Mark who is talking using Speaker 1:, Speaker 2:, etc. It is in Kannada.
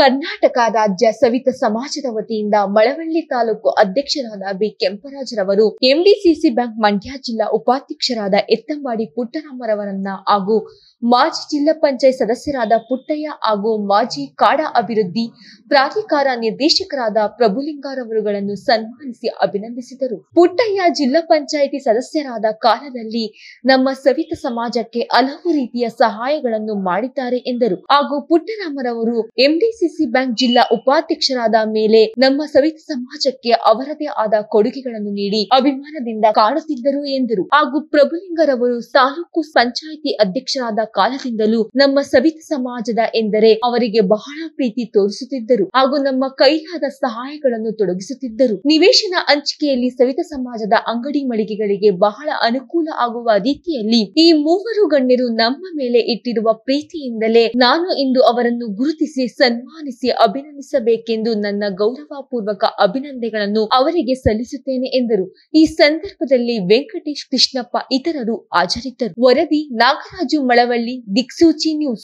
Speaker 1: ಕರ್ನಾಟಕ ರಾಜ್ಯ ಸವಿತ ಸಮಾಜದ ವತಿಯಿಂದ ಮಳವಳ್ಳಿ ತಾಲೂಕು ಅಧ್ಯಕ್ಷರಾದ ಬಿ ಕೆಂಪರಾಜರವರು ಎಂಡಿಸಿಸಿ ಬ್ಯಾಂಕ್ ಮಂಡ್ಯ ಜಿಲ್ಲಾ ಉಪಾಧ್ಯಕ್ಷರಾದ ಎತ್ತಂಬಾಡಿ ಪುಟ್ಟರಾಮರವರನ್ನ ಹಾಗೂ ಮಾಜಿ ಜಿಲ್ಲಾ ಪಂಚಾಯತ್ ಸದಸ್ಯರಾದ ಪುಟ್ಟಯ್ಯ ಹಾಗೂ ಮಾಜಿ ಕಾಡ ಅಭಿವೃದ್ಧಿ ಪ್ರಾಧಿಕಾರ ನಿರ್ದೇಶಕರಾದ ಪ್ರಭುಲಿಂಗಾರವರುಗಳನ್ನು ಸನ್ಮಾನಿಸಿ ಅಭಿನಂದಿಸಿದರು ಪುಟ್ಟಯ್ಯ ಜಿಲ್ಲಾ ಪಂಚಾಯಿತಿ ಸದಸ್ಯರಾದ ಕಾಲದಲ್ಲಿ ನಮ್ಮ ಸವಿತ ಸಮಾಜಕ್ಕೆ ಹಲವು ರೀತಿಯ ಸಹಾಯಗಳನ್ನು ಮಾಡಿದ್ದಾರೆ ಎಂದರು ಹಾಗೂ ಪುಟ್ಟರಾಮರವರು ಎಂಡಿಸಿ ಸಿ ಬ್ಯಾಂಕ್ ಜಿಲ್ಲಾ ಉಪಾಧ್ಯಕ್ಷರಾದ ಮೇಲೆ ನಮ್ಮ ಸವಿತ ಸಮಾಜಕ್ಕೆ ಅವರದೇ ಆದ ಕೊಡುಗೆಗಳನ್ನು ನೀಡಿ ಅಭಿಮಾನದಿಂದ ಕಾಣುತ್ತಿದ್ದರು ಎಂದರು ಹಾಗೂ ಪ್ರಭುಲಿಂಗರವರು ತಾಲೂಕು ಪಂಚಾಯಿತಿ ಅಧ್ಯಕ್ಷರಾದ ಕಾಲದಿಂದಲೂ ನಮ್ಮ ಸವಿತ ಸಮಾಜದ ಎಂದರೆ ಅವರಿಗೆ ಬಹಳ ಪ್ರೀತಿ ತೋರಿಸುತ್ತಿದ್ದರು ಹಾಗೂ ನಮ್ಮ ಕೈಲಾದ ಸಹಾಯಗಳನ್ನು ತೊಡಗಿಸುತ್ತಿದ್ದರು ನಿವೇಶನ ಹಂಚಿಕೆಯಲ್ಲಿ ಸವಿತ ಸಮಾಜದ ಅಂಗಡಿ ಮಳಿಗೆಗಳಿಗೆ ಬಹಳ ಅನುಕೂಲ ಆಗುವ ರೀತಿಯಲ್ಲಿ ಈ ಮೂವರು ಗಣ್ಯರು ನಮ್ಮ ಮೇಲೆ ಇಟ್ಟಿರುವ ಪ್ರೀತಿಯಿಂದಲೇ ನಾನು ಇಂದು ಅವರನ್ನು ಗುರುತಿಸಿ ಸನ್ಮಾನ ಆಹ್ವಾನಿಸಿ ಅಭಿನಂದಿಸಬೇಕೆಂದು ನನ್ನ ಗೌರವಪೂರ್ವಕ ಅಭಿನಂದನೆಗಳನ್ನು ಅವರಿಗೆ ಸಲ್ಲಿಸುತ್ತೇನೆ ಎಂದರು ಈ ಸಂದರ್ಭದಲ್ಲಿ ವೆಂಕಟೇಶ್ ಕೃಷ್ಣಪ್ಪ ಇತರರು ಹಾಜರಿದ್ದರು ವರದಿ ನಾಗರಾಜು ಮಳವಳ್ಳಿ ದಿಕ್ಸೂಚಿ ನ್ಯೂಸ್